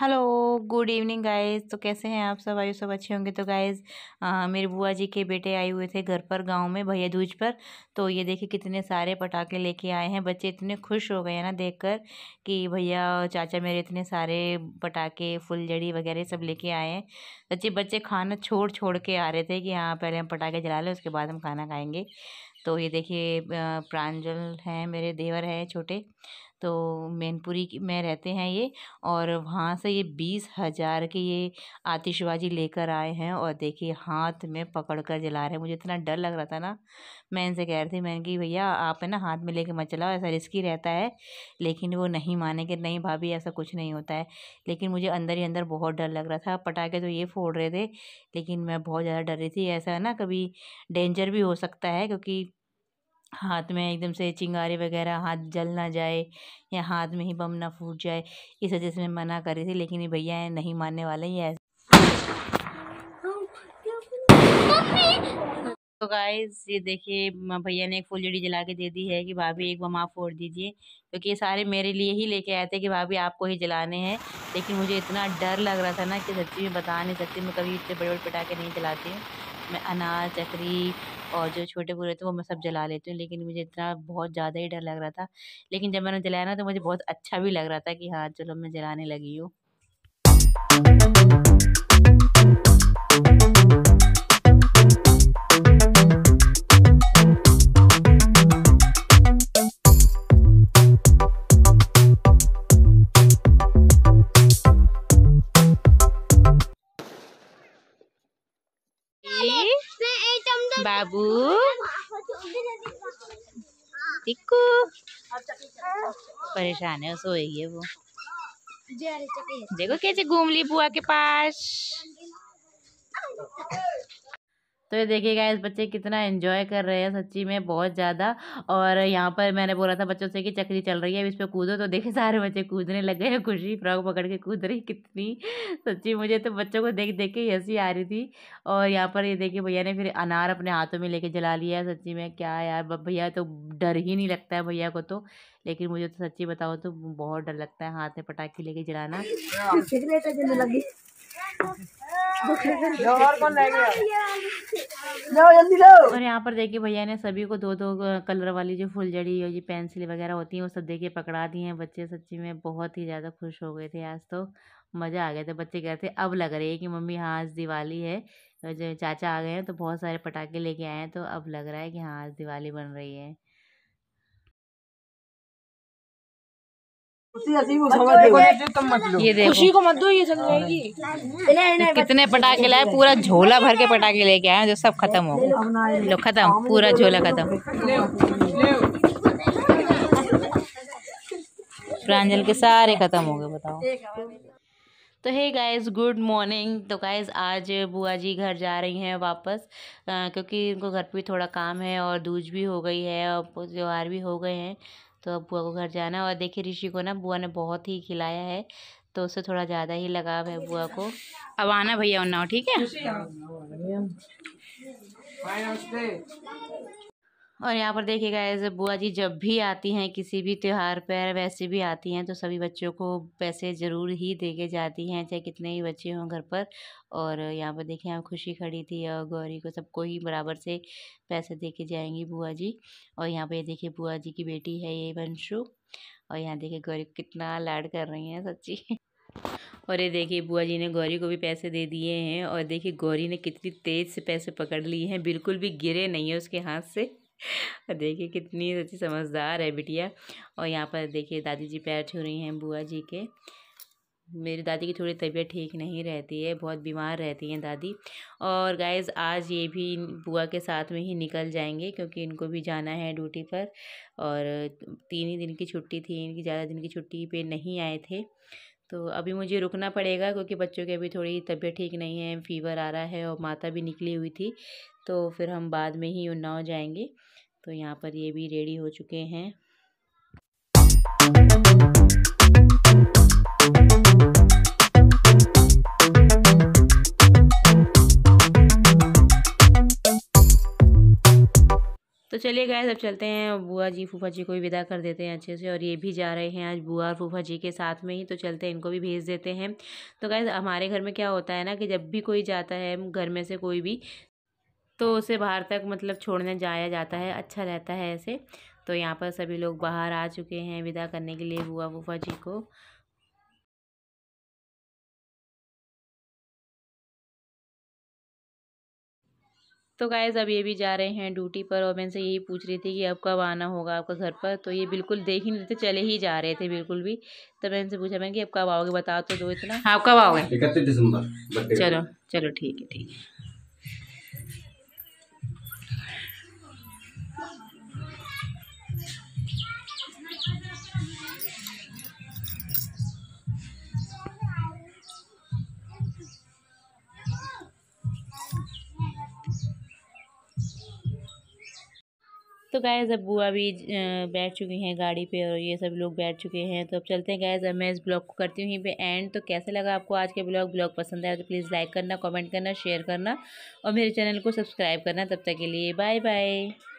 hello good evening guys तो कैसे हैं आप सब आयु सब अच्छे होंगे तो गाइस मेरे बुआ जी के बेटे आए हुए थे घर पर गांव में भैया दूज पर तो ये देखिए कितने सारे पटाखे लेके आए हैं बच्चे इतने खुश हो गए हैं ना देखकर कि भैया चाचा मेरे इतने सारे पटाखे फुलझड़ी वगैरह सब लेके आए हैं सच्ची बच्चे खाना छोड़ छोड़ के आ रहे थे कि हाँ पहले हम पटाखे जला लें उसके बाद हम खाना खाएँगे तो ये देखिए प्रांजल हैं मेरे देवर हैं छोटे तो मैनपुरी में रहते हैं ये और वहाँ से ये बीस हज़ार के ये आतिशबाजी लेकर आए हैं और देखिए हाथ में पकड़ कर जला रहे हैं मुझे इतना डर लग रहा था ना मैं इनसे कह रही थी मैंने कि भैया आप है ना हाथ में लेके मत चलाओ ऐसा रिस्की रहता है लेकिन वो नहीं माने कि नहीं भाभी ऐसा कुछ नहीं होता है लेकिन मुझे अंदर ही अंदर बहुत डर लग रहा था पटाखे तो ये फोड़ रहे थे लेकिन मैं बहुत ज़्यादा डर रही थी ऐसा है ना कभी डेंजर भी हो सकता है क्योंकि हाथ में एकदम से चिंगारी वगैरह हाथ जल ना जाए या हाथ में ही बम ना फूट जाए इस वजह से मैं मना कर रही थी लेकिन ये भैया नहीं मानने वाले ये तो गाइस ये देखिए भैया ने एक फुलझड़ी जला के दे दी है कि भाभी एक बम आप फोड़ दीजिए क्योंकि ये सारे मेरे लिए ही लेके आए थे कि भाभी आपको ही जलाने हैं लेकिन मुझे इतना डर लग रहा था ना कि सच्ची में बता नहीं सकती मैं कभी इतने बड़े बड़े पटाखे नहीं जलाती हूँ मैं अनार चकरी और जो छोटे बुरे थे वो मैं सब जला लेती हूँ लेकिन मुझे इतना बहुत ज़्यादा ही डर लग रहा था लेकिन जब मैंने जलाया ना तो मुझे बहुत अच्छा भी लग रहा था कि हाँ चलो मैं जलाने लगी हूँ बाबू टिक्कू परेशान है सोएगी है वो देखो कैसे घूम ली बुआ के पास तो ये देखिएगा इस बच्चे कितना एंजॉय कर रहे हैं सच्ची में बहुत ज़्यादा और यहाँ पर मैंने बोला था बच्चों से कि चक्री चल रही है अब इस पर कूदो तो देखे सारे बच्चे कूदने लग गए खुशी फ्रॉक पकड़ के कूद रही कितनी सच्ची मुझे तो बच्चों को देख देख के हंसी आ रही थी और यहाँ पर ये देखिए भैया ने फिर अनार अपने हाथों में लेके जला लिया सच्ची में क्या यार भैया तो डर ही नहीं लगता है भैया को तो लेकिन मुझे तो सच्ची बताओ तो बहुत डर लगता है हाथ में पटाखे लेके जलाना और यहाँ पर देखिए भैया ने सभी को दो दो कलर वाली जो फुलझड़ी और ये पेंसिल वगैरह होती हैं वो सब देखिए पकड़ा दी हैं बच्चे सच्ची में बहुत ही ज़्यादा खुश हो गए थे आज तो मज़ा आ गया था बच्चे कह रहे थे अब लग रही है कि मम्मी हाँ आज दिवाली है जो चाचा आ गए हैं तो बहुत सारे पटाखे लेके आए हैं तो अब लग रहा है कि हाँ आज दिवाली बन रही है खुशी को मत दो ये चल जाएगी कितने पटाखे लाए पूरा झोला भर के पटाखे लेके आए जो सब खत्म हो लो खत्म पूरा झोला खत्म प्रांजल के सारे खत्म हो गए बताओ तो हे गाइस गुड मॉर्निंग तो गाइस आज बुआ जी घर जा रही हैं वापस आ, क्योंकि इनको घर पे भी थोड़ा काम है और दूज भी हो गई है और त्यौहार भी हो गए हैं तो अब बुआ को घर जाना है और देखिए ऋषि को ना बुआ ने बहुत ही खिलाया है तो उससे थोड़ा ज़्यादा ही लगाव है बुआ को अब आना भैया उन्नाव ठीक है हाँ, और यहाँ पर देखिएगा गाइस बुआ जी जब भी आती हैं किसी भी त्यौहार पर वैसे भी आती हैं तो सभी बच्चों को पैसे ज़रूर ही दे के जाती हैं चाहे कितने ही बच्चे हों घर पर और यहाँ पर देखिए यहाँ खुशी खड़ी थी और गौरी को सबको ही बराबर से पैसे दे के जाएंगी बुआ जी और यहाँ पर ये देखिए बुआ जी की बेटी है ये वंशु और यहाँ देखिए गौरी को कितना लाड कर रही हैं सच्ची और ये देखिए बुआ जी ने गौरी को भी पैसे दे दिए हैं और देखिए गौरी ने कितनी तेज़ से पैसे पकड़ लिए हैं बिल्कुल भी गिरे नहीं है उसके हाथ से देखिए कितनी अच्छी समझदार है बिटिया और यहाँ पर देखिए दादी जी पैर छू रही हैं बुआ जी के मेरी दादी की थोड़ी तबीयत ठीक नहीं रहती है बहुत बीमार रहती हैं दादी और गाइज आज ये भी बुआ के साथ में ही निकल जाएंगे क्योंकि इनको भी जाना है ड्यूटी पर और तीन ही दिन की छुट्टी थी इनकी ज़्यादा दिन की छुट्टी पे नहीं आए थे तो अभी मुझे रुकना पड़ेगा क्योंकि बच्चों की अभी थोड़ी तबीयत ठीक नहीं है फीवर आ रहा है और माता भी निकली हुई थी तो फिर हम बाद में ही उन्नाव जाएंगे तो यहाँ पर ये भी रेडी हो चुके हैं तो चलिए गए अब चलते हैं बुआ जी फूफा जी को भी विदा कर देते हैं अच्छे से और ये भी जा रहे हैं आज बुआ और फूफा जी के साथ में ही तो चलते हैं इनको भी भेज देते हैं तो गए हमारे घर में क्या होता है ना कि जब भी कोई जाता है घर में से कोई भी तो उसे बाहर तक मतलब छोड़ने जाया जाता है अच्छा रहता है ऐसे तो यहाँ पर सभी लोग बाहर आ चुके हैं विदा करने के लिए बुआ फूफा जी को तो गायज़ अब ये भी जा रहे हैं ड्यूटी पर और मैं इनसे यही पूछ रही थी कि अब कब आना होगा आपका घर पर तो ये बिल्कुल देख ही नहीं थे चले ही जा रहे थे बिल्कुल भी तो मैंने इनसे पूछा मैंने कि अब कब आओगे बता तो दो इतना आप हाँ, कब आओगे इकतीस दिसंबर चलो चलो ठीक है ठीक है तो गाय अब बुआ भी बैठ चुकी हैं गाड़ी पे और ये सब लोग बैठ चुके हैं तो अब चलते हैं गायज अब मैं इस ब्लॉग को करती हूँ यहीं पे एंड तो कैसे लगा आपको आज के ब्लॉग ब्लॉग पसंद आया तो प्लीज़ लाइक करना कमेंट करना शेयर करना और मेरे चैनल को सब्सक्राइब करना तब तक के लिए बाय बाय